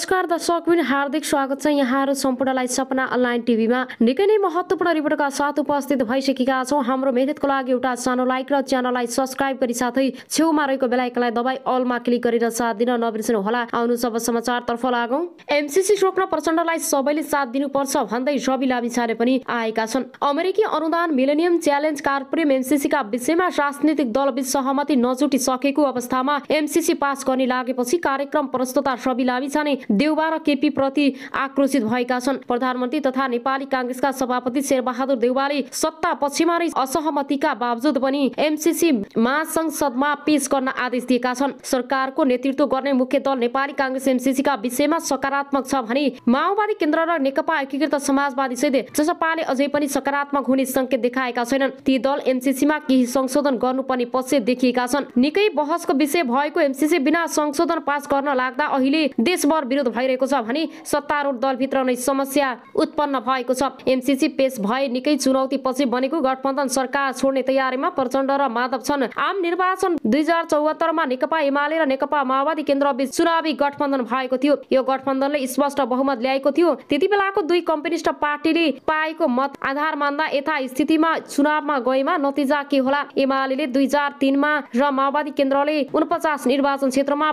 नमस्कार दर्शक पनि हार्दिक स्वागत छ यहाँहरू सम्पूर्णलाई सपना अनलाइन टिभीमा निकै नै महत्त्वपूर्ण रिपोर्टका साथ उपस्थित भइसकेका छौँ हाम्रो मेहनतको लागि एउटा सानो लाइक र च्यानललाई सब्सक्राइब गरी साथै छेउमा रहेको बेलायकलाई दबाई अलमा क्लिक गरेर साथ दिन नबिर्सनु होला आउनु सब समाचारतर्फ लागौँ एमसिसी रोक्न प्रचण्डलाई सबैले साथ दिनुपर्छ भन्दै रवि लामिछाने पनि आएका छन् अमेरिकी अनुदान मिलेनियम च्यालेन्ज कार्यक्रम एमसिसीका विषयमा राजनीतिक दलबीच सहमति नजुटिसकेको अवस्थामा एमसिसी पास गर्ने लागेपछि कार्यक्रम प्रस्तुता रवि लामिछाने देउबा र केपी प्रति आक्रोशित भएका छन् प्रधानमन्त्री तथा नेपाली काङ्ग्रेसका सभापति शेरबहादुर देउबाले सत्ता पक्षमा नै असहमतिका बावजुद पनि एमसिसी महासंघ सदमा पेश गर्न आदेश दिएका छन् सरकारको नेतृत्व गर्ने मुख्य दल नेपाली काङ्ग्रेस एमसिसीका विषयमा सकारात्मक छ भने माओवादी केन्द्र र नेकपा एकीकृत समाजवादी सहित जसपाले अझै पनि सकारात्मक हुने संकेत देखाएका छैनन् ती दल एमसिसीमा केही संशोधन गर्नुपर्ने पक्ष देखिएका छन् निकै बहसको विषय भएको एमसिसी बिना संशोधन पास गर्न लाग्दा अहिले देशभर विरोध भइरहेको छ भने सत्तारूढ दलभित्र नै समस्या उत्पन्न भएको छ एमसिसी पेश भए निकै चुनौतीपछि बनेको गठबन्धन सरकार छोड्ने तयारीमा प्रचण्ड र माधव छन् आम निर्वाचन दुई हजार चौहत्तरमा नेकपा एमाले र नेकपा माओवादी केन्द्रबीच चुनावी गठबन्धन भएको थियो यो गठबन्धनले स्पष्ट बहुमत ल्याएको थियो त्यति बेलाको दुई कम्युनिस्ट पार्टीले पाएको मत आधार मान्दा यथा स्थितिमा चुनावमा गएमा नतिजा के होला एमाले दुई हजार तिनमा र माओवादी केन्द्रले उनपचास निर्वाचन क्षेत्रमा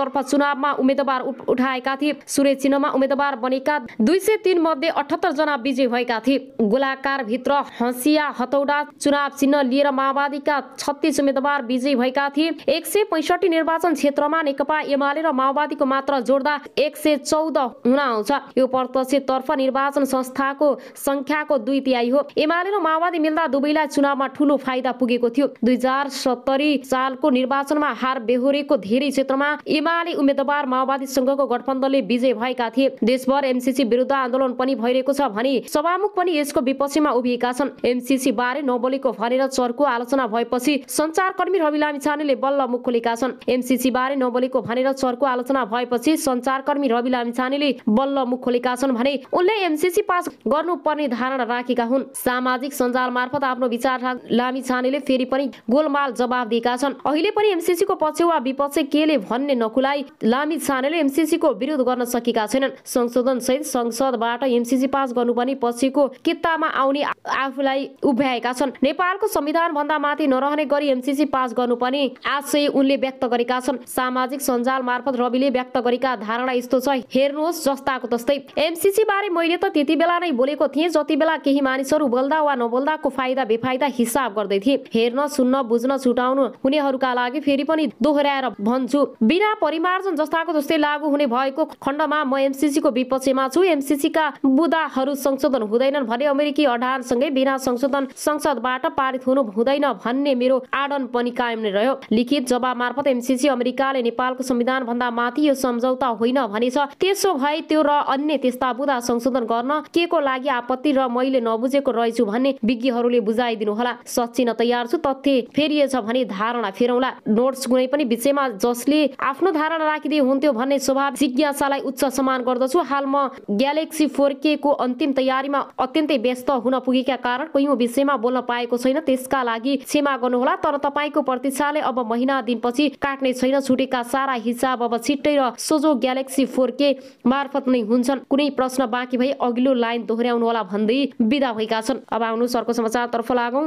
तर्फ चुनावमा उम्मेद्वार उठाए आएका थिए सूर्य चिन्हमा उम्मेद्वार बनेका दुई सय तीन मध्ये अठहत्तर जना विजयी भएका थिए गोलाकार भित्र हसिया हतौडा चुनाव चिन्ह लिएर माओवादीका छत्तिस उम्मेद्वार विजयी भएका थिए एक सय पैसठी निर्वाचन क्षेत्रमा नेकपा एमाले र माओवादीको मात्र जोड्दा एक सय चौध हुन आउँछ यो प्रत्यक्षतर्फ निर्वाचन संस्थाको संख्याको दुई तिहाई हो एमाले र माओवादी मिल्दा दुवैलाई चुनावमा ठुलो फाइदा पुगेको थियो दुई हजार सत्तरी सालको निर्वाचनमा हार बेहोरेको धेरै क्षेत्रमा एमाले उम्मेद्वार माओवादी संघको गठबन्धनले विजय भएका थिए देशभर एमसिसी विरुद्ध आन्दोलन पनि भइरहेको छ भने सभामुख पनि यसको विपक्षमा उभिएका छन् एमसिसी बारे नबोलेको भनेर चर्को आलोचना भएपछि संचारकर्मी रवि लामिछानेले बल्ल मुख खोलेका छन् एमसिसी बारे नबोलेको भनेर चर्को आलोचना भएपछि संचारकर्मी रवि लामिछानेले बल्ल मुख खोलेका छन् भने उनले एमसिसी पास गर्नुपर्ने धारणा राखेका हुन् सामाजिक सञ्जाल मार्फत आफ्नो विचार लामिछानेले फेरि पनि गोलमाल जवाब दिएका छन् अहिले पनि एमसिसीको पक्ष वा विपक्ष केले भन्ने नखुलाई लामी छानेले एमसिसीको विरोध गर्न सकेका छैनन् संशोधन सहित संसदबाट एमसिसी पास गर्नु पनि पछिको कितामा आउने आफूलाई उभ्याएका छन् नेपालको संविधान भन्दा माथि नरहने गरी एमसिसी पास गर्नु पनि आशय उनले व्यक्त गरेका छन् सामाजिक सञ्जाल मार्फत रविले व्यक्त गरेका धारणा यस्तो छ हेर्नुहोस् जस्ताको तस्तै एमसिसी बारे मैले त त्यति बेला नै बोलेको थिएँ जति बेला केही मानिसहरू बोल्दा वा नबोल्दाको फाइदा बेफाइदा हिसाब गर्दै थिए हेर्न सुन्न बुझ्न छुटाउनु हुनेहरूका लागि फेरि पनि दोहोऱ्याएर भन्छु बिना परिमार्जन जस्ताको जस्तै लागू हुने भएको खण्डमा म एमसिसीको विपक्षमा छु एमसिसीका बुदाहरू संशोधन हुँदैनन् भने अमेरिकी अडानसँगै बिना संशोधन संसदबाट पारित हुनु हुँदैन भन्ने मेरो आडन पनि कायम नै रह्यो लिखित जवाब मार्फत एमसिसी अमेरिकाले नेपालको संविधान भन्दा माथि यो सम्झौता होइन भनेछ त्यसो भए त्यो र अन्य त्यस्ता बुदा संशोधन गर्न के को लागि आपत्ति र मैले नबुझेको रहेछु भन्ने विज्ञहरूले बुझाइदिनु होला सचिन तयार छु तथ्य फेरिएछ भने धारणा फेरौला नोट्स कुनै पनि विषयमा जसले आफ्नो धारणा राखिदिए हुन्थ्यो भन्ने स्वभाव जिज्ञासालाई उच्च सम्मान गर्दछु हाल म ग्यालेक्सी फोर को अन्तिम तयारीमा अत्यन्तै व्यस्त हुन पुगेका कारण कैयौँ विषयमा बोल्न पाएको छैन त्यसका लागि क्षमा गर्नुहोला तर तपाईँको प्रतीक्षाले अब महिना दिनपछि काट्ने छैन छुटेका सारा हिसाब अब छिट्टै र सोझो ग्यालेक्सी फोर के मार्फत नै हुन्छन् कुनै प्रश्न बाँकी भए अघिल्लो लाइन दोहोऱ्याउनुहोला भन्दै विदा भएका छन् अब आउनु अर्को समाचारतर्फ लागौँ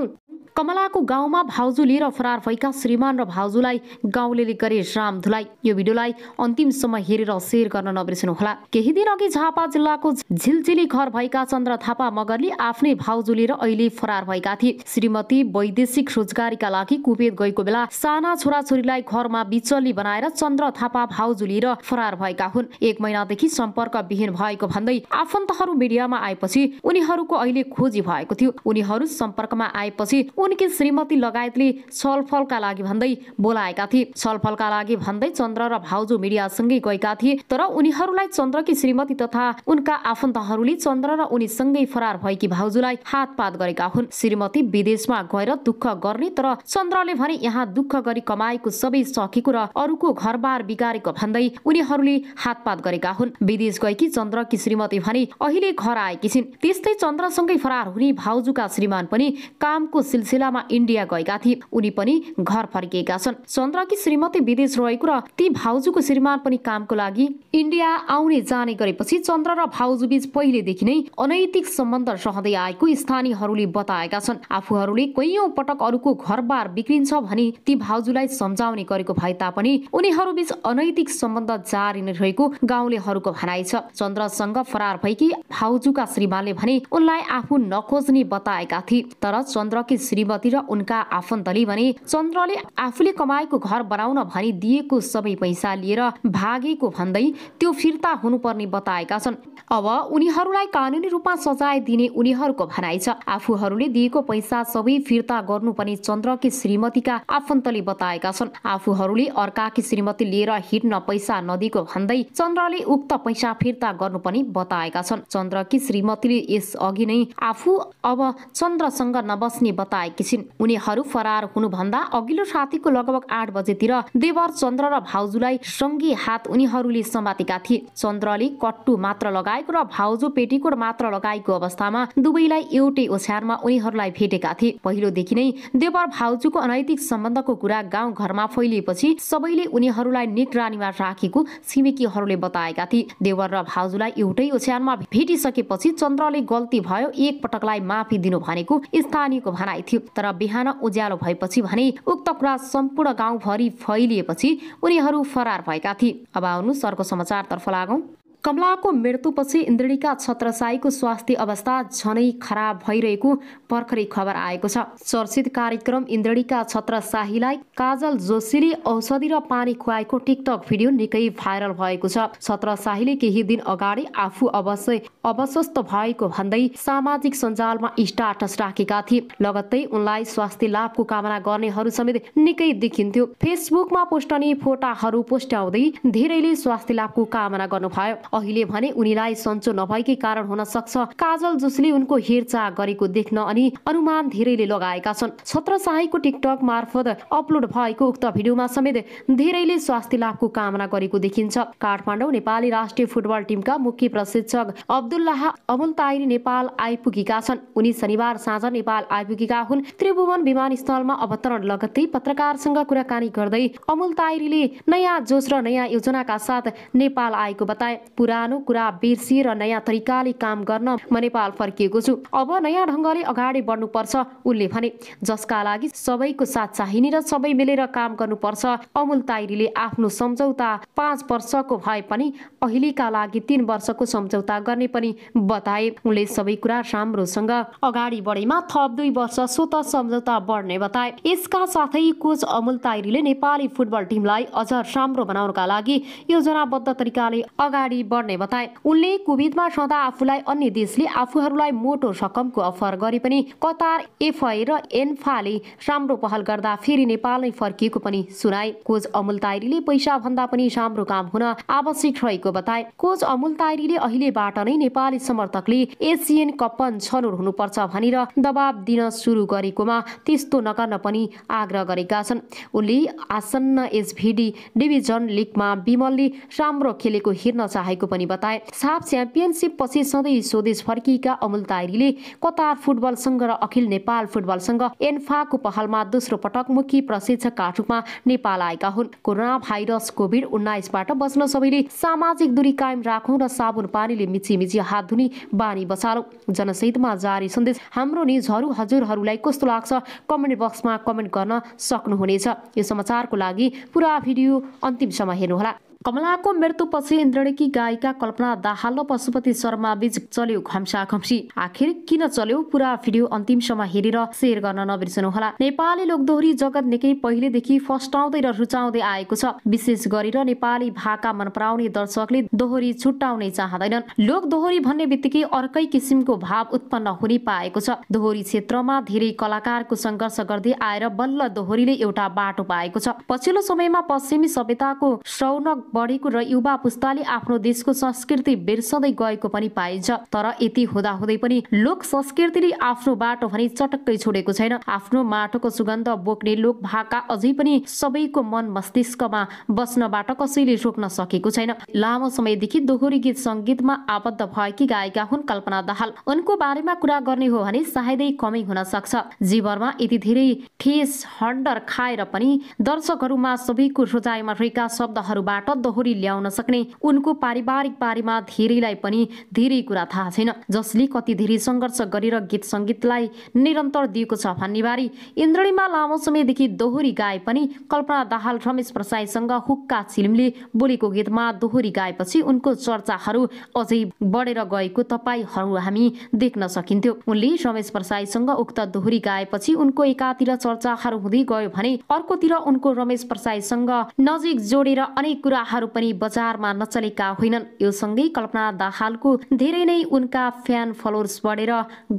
कमलाको गाउँमा भाउजू लिएर फरार भएका श्रीमान र भाउजूलाई गाउँले गरे रामधुलाई यो भिडियोलाई अन्तिम समय हेरेर सेयर गर्न नबिर्सनुहोला केही दिन अघि झापा जिल्लाको झिलझिली घर भएका चन्द्र थापा मगरले आफ्नै भाउजू लिएर अहिले फरार भएका थिए श्रीमती वैदेशिक रोजगारीका लागि कुपेत गएको बेला साना छोराछोरीलाई घरमा बिचल्ली बनाएर चन्द्र थापा भाउजू लिएर फरार भएका हुन् एक महिनादेखि सम्पर्क विहीन भएको भन्दै आफन्तहरू मिडियामा आएपछि उनीहरूको अहिले खोजी भएको थियो उनीहरू सम्पर्कमा आएपछि उनकी श्रीमती लगायतले छलफलका लागि भन्दै बोलाएका थिए छलफलका लागि भन्दै चन्द्र र भाउजू मिडियासँगै गएका थिए तर उनीहरूलाई चन्द्रकी श्रीमती तथा उनका आफन्तहरूले चन्द्र र उनीसँगै फरार भएकी भाउजूलाई हातपात गरेका हुन् श्रीमती विदेशमा गएर दुःख गर्ने तर चन्द्रले भने यहाँ दुःख गरी कमाएको सबै सकेको र अरूको घरबार बिगारेको भन्दै उनीहरूले हातपात गरेका हुन् विदेश गएकी चन्द्रकी श्रीमती भने अहिले घर आएकी छिन् त्यस्तै चन्द्रसँगै फरार हुने भाउजूका श्रीमान पनि कामको सिलसिला भेलामा इन्डिया गएका थिए उनी पनि घर फर्किएका छन् चन्द्रकी श्रीमती विदेश रहेको र ती भाउजूको श्रीमान पनि कामको लागि इन्डिया आउने जाने गरेपछि चन्द्र र भाउजू बीच पहिलेदेखि नै अनैतिक सम्बन्ध रहँदै आएको स्थानीयहरूले बताएका छन् आफूहरूले कैयौं पटक अरूको घरबार बिग्रिन्छ भनी ती भाउजूलाई सम्झाउने गरेको भए तापनि उनीहरू बीच अनैतिक सम्बन्ध जारी नै रहेको गाउँलेहरूको भनाइ छ चन्द्रसँग फरार भएकी भाउजूका श्रीमानले भने उनलाई आफू नखोज्ने बताएका थिए तर चन्द्रकी श्री श्रीमती र उनका आफन्तले भने चन्द्रले आफूले कमाएको घर बनाउन भनी दिएको सबै पैसा लिएर भागेको भन्दै त्यो फिर्ता हुनुपर्ने बताएका छन् अब उनीहरूलाई कानुनी रूपमा सजाय दिने उनीहरूको भनाइ छ आफूहरूले दिएको पैसा सबै फिर्ता गर्नु गर्नुपर्ने चन्द्रकी श्रीमतीका आफन्तले बताएका छन् आफूहरूले अर्काकी श्रीमती लिएर हिँड्न पैसा नदिएको भन्दै चन्द्रले उक्त पैसा फिर्ता गर्नुपर्ने बताएका छन् चन्द्रकी श्रीमतीले यस अघि नै आफू अब चन्द्रसँग नबस्ने बताएका गरिरहेकी छिन् उनीहरू फरार हुनुभन्दा अघिल्लो साथीको लगभग आठ बजेतिर देवर चन्द्र र भाउजूलाई सङ्गी हात उनीहरूले समातेका थिए चन्द्रले कट्टु मात्र लगाएको र भाउजू पेटीकोट मात्र लगाएको अवस्थामा दुवैलाई एउटै ओछ्यारमा उनीहरूलाई भेटेका थिए पहिलोदेखि नै देवर भाउजूको अनैतिक सम्बन्धको कुरा गाउँ घरमा फैलिएपछि सबैले उनीहरूलाई निगरानीमा राखेको छिमेकीहरूले बताएका थिए देवर र भाउजूलाई एउटै ओछ्यानमा भेटिसकेपछि चन्द्रले गल्ती भयो एक पटकलाई माफी दिनु भनेको स्थानीयको भनाइ थियो थियो तर बिहान उज्यालो भएपछि भने उक्त कुरा सम्पूर्ण गाउँभरि फैलिएपछि उनीहरू फरार भएका थिए अब आउनु सरको समाचारतर्फ लागौ कमलाको मृत्युपछि इन्द्रिणीका छत्रसाईको स्वास्थ्य अवस्था झनै खराब भइरहेको भर्खरै खबर आएको छ चर्चित कार्यक्रम इन्द्रिणीका छत्रसाहीलाई काजल जोशीले औषधि र पानी खुवाएको टिकटक भिडियो निकै भाइरल भएको छ छत्रसाहीले केही दिन अगाडि आफू अवश्य अवस्वस्थ भएको भन्दै सामाजिक सञ्जालमा स्टाटस राखेका थिए लगत्तै उनलाई स्वास्थ्य लाभको कामना गर्नेहरू समेत निकै देखिन्थ्यो फेसबुकमा पोस्टनी फोटाहरू पोस्ट्याउँदै धेरैले स्वास्थ्य लाभको कामना गर्नुभयो अहिले भने उनीलाई सन्चो नभएकै कारण हुन सक्छ काजल जोशीले उनको हेरचाह गरेको देख्न अनि अनुमान धेरैले लगाएका छन् छत्र शाहीको टिकटक मार्फत अपलोड भएको उक्त भिडियोमा समेत धेरैले स्वास्थ्य लाभको कामना गरेको देखिन्छ काठमाडौँ नेपाली राष्ट्रिय फुटबल टिमका मुख्य प्रशिक्षक अब्दुल्लाह अमुल ताइरी नेपाल आइपुगेका छन् उनी शनिबार साँझ नेपाल आइपुगेका हुन् त्रिभुवन विमानस्थलमा अवतरण लगत्तै पत्रकारसँग कुराकानी गर्दै अमुल ताइरीले नयाँ जोस र नयाँ योजनाका साथ नेपाल आएको बताए पुरानो कुरा बिर्सी र नयाँ तरिकाले काम गर्न म नेपाल फर्किएको छु अब नयाँ ढङ्गले अगाडि बढ्नुपर्छ उनले भने जसका लागि सबैको साथ चाहिने र सबै मिलेर काम गर्नुपर्छ अमुल ताइरीले आफ्नो सम्झौता पाँच वर्षको भए पनि अहिलेका लागि तीन वर्षको सम्झौता गर्ने पनि बताए उनले सबै कुरा राम्रोसँग अगाडि बढेमा थप दुई वर्ष स्वत सम्झौता बढ्ने बताए यसका साथै कोच अमुल ताइरीले नेपाली फुटबल टिमलाई अझ राम्रो बनाउनका लागि योजनाबद्ध तरिकाले अगाडि बढ्ने बताए उनले कुविदमा सदा आफूलाई अन्य देशले आफूहरूलाई मोटो सकमको अफर गरे पनि कतार एफआई र एन्फाले राम्रो पहल गर्दा फेरि नेपाल नै फर्किएको पनि सुनाए कोच अमुल तायरीले पैसा भन्दा पनि राम्रो काम हुन आवश्यक रहेको बताए कोच अमुल तायरीले अहिलेबाट नै नेपाली समर्थकले एसियन कपन छनौट हुनुपर्छ भनेर दबाब दिन सुरु गरेकोमा त्यस्तो नगर्न पनि आग्रह गरेका छन् उनले आसन्न एसभिडी डिभिजन लिगमा विमलले राम्रो खेलेको हेर्न चाहेको भएको पनि बताए साफ च्याम्पियनसिप पछि सधैँ स्वदेश फर्किएका अमुल ताइरीले कतार फुटबल संघ र अखिल नेपाल फुटबल संघ एन्फाको पहलमा दोस्रो पटक मुख्य प्रशिक्षक काठुमा नेपाल आएका हुन् कोरोना भाइरस कोभिड उन्नाइसबाट बस्न सबैले सामाजिक दूरी कायम राखौँ र साबुन पानीले मिची मिची हात धुने बानी बसालौ जनसहितमा जारी सन्देश हाम्रो नि हजुरहरूलाई कस्तो लाग्छ कमेन्ट बक्समा कमेन्ट गर्न सक्नुहुनेछ यो समाचारको लागि पुरा भिडियो अन्तिमसम्म हेर्नुहोला कमलाको मृत्युपछि इन्द्रणीकी गायिका कल्पना दाहाल र पशुपति शर्मा बीच चल्यो घम्साघम्सी आखिर किन चल्यो पुरा भिडियो अन्तिमसम्म हेरेर सेयर गर्न नबिर्सनुहोला नेपाली लोकदोहोरी जगत निकै पहिलेदेखि फस्टाउँदै र रुचाउँदै आएको छ विशेष गरेर नेपाली भाका मन पराउने दर्शकले दोहोरी छुट्टाउनै चाहँदैनन् लोक दोहोरी भन्ने बित्तिकै अर्कै किसिमको भाव उत्पन्न हुने पाएको छ दोहोरी क्षेत्रमा धेरै कलाकारको सङ्घर्ष गर्दै आएर बल्ल दोहोरीले एउटा बाटो पाएको छ पछिल्लो समयमा पश्चिमी सभ्यताको सौनक बढेको र युवा पुस्ताले आफ्नो देशको संस्कृति बिर्सदै गएको पनि पाइन्छ तर यति हुँदाहुँदै पनि लोक संस्कृतिले आफ्नो बाटो भने चटक्कै छोडेको छैन आफ्नो माटोको सुगन्ध बोक्ने लोक भाका अझै पनि सबैको मन मस्तिष्कमा बस्नबाट कसैले रोक्न सकेको छैन लामो समयदेखि दोहोरी गीत सङ्गीतमा आबद्ध भएकी गायिका हुन् कल्पना दाहाल उनको बारेमा कुरा गर्ने हो भने सायदै कमी हुन सक्छ जीवनमा यति धेरै ठेस हन्डर खाएर पनि दर्शकहरूमा सबैको रोजाइमा रहेका शब्दहरूबाट दोहोरी ल्याउन सक्ने उनको पारिवारिक बारेमा धेरैलाई पनि धेरै कुरा थाहा छैन जसले कति धेरै सङ्घर्ष गरेर गीत सङ्गीतलाई निरन्तर दिएको छ भन्नेबारे इन्द्रणीमा लामो समयदेखि दोहोरी गाए पनि कल्पना दाहाल रमेश प्रसाईसँग हुक्का छिलिमले बोलेको गीतमा दोहोरी गाएपछि उनको चर्चाहरू अझै बढेर गएको तपाईँहरू हामी देख्न सकिन्थ्यो उनले रमेश प्रसाईसँग उक्त दोहोरी गाएपछि उनको एकातिर चर्चाहरू हुँदै गयो भने अर्कोतिर उनको रमेश प्रसाईसँग नजिक जोडेर अनेक कुरा कुराहरू पनि बजारमा नचलेका होइनन् यो सँगै कल्पना दाहालको धेरै नै उनका फ्यान फलोवर्स बढेर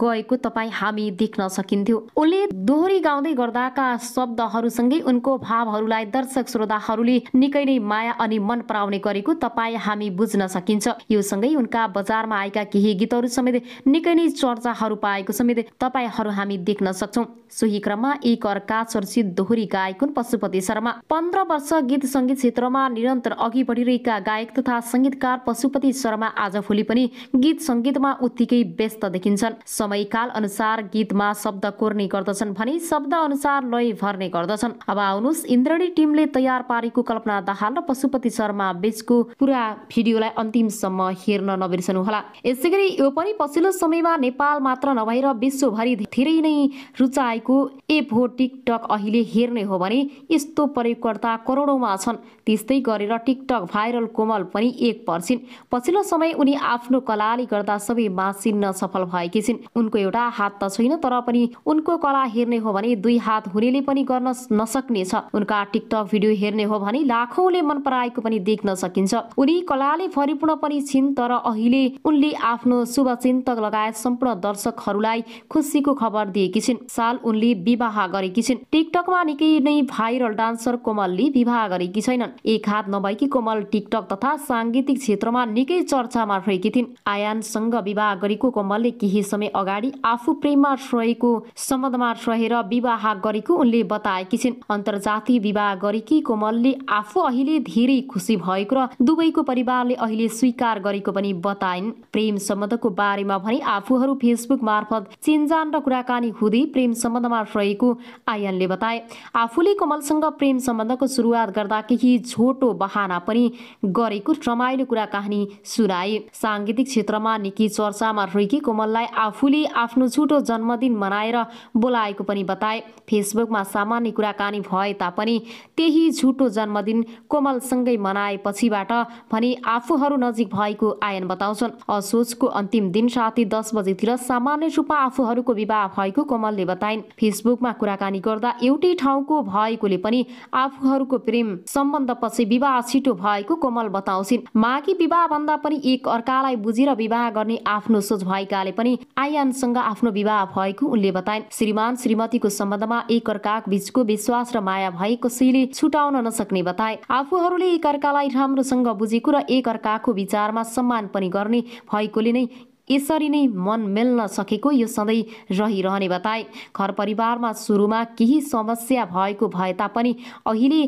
गएको तपाईँ हामी देख्न सकिन्थ्यो उनले दोहोरी गाउँदै गर्दाका शब्दहरूसँगै उनको भावहरूलाई दर्शक श्रोताहरूले निकै नै माया अनि मन पराउने गरेको तपाईँ हामी बुझ्न सकिन्छ यो सँगै उनका बजारमा आएका केही गीतहरू समेत निकै नै चर्चाहरू पाएको समेत तपाईँहरू हामी देख्न सक्छौँ सोही क्रममा एक अर्का चर्चित दोहोरी हुन् पशुपति शर्मा पन्ध्र वर्ष गीत सङ्गीत क्षेत्रमा निरन्तर अघि बढिरहेका गायक तथा सङ्गीतकार पशुपति शर्मा आज भोलि पनि गीत सङ्गीतमा उत्तिकै व्यस्त देखिन्छन् समयकाल अनुसार गीतमा शब्द कोर्ने गर्दछन् भने शब्द अनुसार लय भर्ने गर्दछन् अब आउनुहोस् इन्द्रणी टिमले तयार पारेको कल्पना दाहाल र पशुपति शर्मा बीचको पुरा भिडियोलाई अन्तिमसम्म हेर्न नबिर्सनुहोला यसै गरी यो पनि पछिल्लो समयमा नेपाल मात्र नभएर विश्वभरि धेरै नै रुचाएको एप हो टिकटक अहिले हेर्ने हो भने यस्तो प्रयोगकर्ता करोडौँमा छन् त्यस्तै गरेर टिकटक भाइरल कोमल पनि एक पर्छिन् पछिल्लो समय उनी आफ्नो कलाले गर्दा सबै मासिन्न सफल भएकी छिन् उनको एउटा हात त छैन तर पनि उनको कला हेर्ने हो भने दुई हात हुनेले पनि गर्न नसक्ने छ उनका टिकटक भिडियो हेर्ने हो भने लाखौंले मन पराएको पनि देख्न सकिन्छ उनी कलाले परिपूर्ण पनि छिन् तर अहिले उनले आफ्नो शुभचिन्तक लगायत सम्पूर्ण दर्शकहरूलाई खुसीको खबर दिएकी छिन् साल उनले विवाह गरेकी छिन् टिकटकमा निकै नै भाइरल डान्सर कोमलले विवाह गरेकी छैनन् एक हात नभई भएकी कोमल टिकटक तथा साङ्गीतिक क्षेत्रमा निकै चर्चामा रहेकी थिइन् आयानसँग विवाह गरेको कोमलले केही समय अगाडि आफू प्रेममा रहेको सम्बन्धमा रहेर विवाह गरेको उनले बताएकी छिन् अन्तर्जातीय विवाह गरेकी कोमलले आफू अहिले धेरै खुसी भएको र दुवैको परिवारले अहिले स्वीकार गरेको पनि बताइन् प्रेम सम्बन्धको बारेमा भने आफूहरू फेसबुक मार्फत चिन्जान र कुराकानी हुँदै प्रेम सम्बन्धमा रहेको आयनले बताए आफूले कोमलसँग प्रेम सम्बन्धको सुरुवात गर्दा केही छोटो बहान सराहना पनि गरेको रमाइलो कुरा कहानी सुनाए साङ्गीतिक क्षेत्रमा निकै चर्चामा रोकी कोमललाई आफूले आफ्नो छुटो जन्मदिन मनाएर बोलाएको पनि बताए फेसबुकमा सामान्य कुराकानी भए तापनि त्यही झुटो जन्मदिन कोमलसँगै मनाएपछिबाट भने आफूहरू नजिक भएको आयन बताउँछन् असोजको अन्तिम दिन राति दस बजेतिर सामान्य रूपमा आफूहरूको विवाह भएको कोमलले बताइन् फेसबुकमा कुराकानी गर्दा एउटै ठाउँको भएकोले पनि आफूहरूको प्रेम सम्बन्धपछि विवाह छिटो भएको कोमल बताउँछिन् माघी भन्दा पनि एक अर्कालाई बुझेर विवाह गर्ने आफ्नो सोच भएकाले पनि आयानसँग आफ्नो विवाह भएको उनले बताइन् श्रीमान श्रीमतीको सम्बन्धमा एक अर्काक बीचको विश्वास र माया भएको शैली छुटाउन नसक्ने बताए आफूहरूले एक अर्कालाई राम्रोसँग बुझेको र एक अर्काको विचारमा सम्मान पनि गर्ने भएकोले नै यसरी नै मन मिल्न सकेको यो सधैँ रहिरहने बताए घर परिवारमा सुरुमा केही समस्या भएको भए तापनि अहिले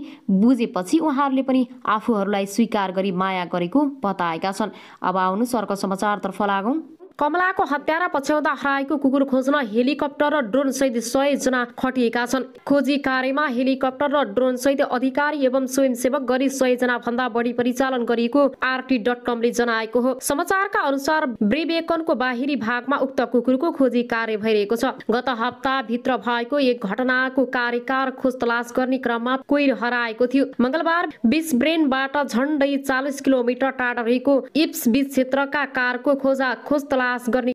बुझेपछि उहाँहरूले पनि आफूहरूलाई स्वीकार गरी माया गरेको बताएका छन् अब आउनु अर्को समाचारतर्फ लागौँ कमलाको हत्यारा पछ्याउँदा हराएको कुकुर खोज्न हेलिकप्टर र ड्रोन सहित सय जना खटिएका छन् खोजी कार्यमा हेलिकप्टर र ड्रोन सहित अधिकारी एवं स्वयंसेवक गरी सयजना भन्दा बढी परिचालन गरिएको आरटी डट कमले जनाएको हो समाचारका अनुसार ब्रिबेकनको बाहिरी भागमा उक्त कुकुरको खोजी कार्य भइरहेको छ गत हप्ता भित्र भएको एक घटनाको कार्यकार खोज तलास गर्ने क्रममा कोइर हराएको थियो मंगलबार बिस ब्रेनबाट झन्डै चालिस किलोमिटर टाढा रहेको इप्स बिच क्षेत्रका कारको खोजा खोज तलास Mas Gorni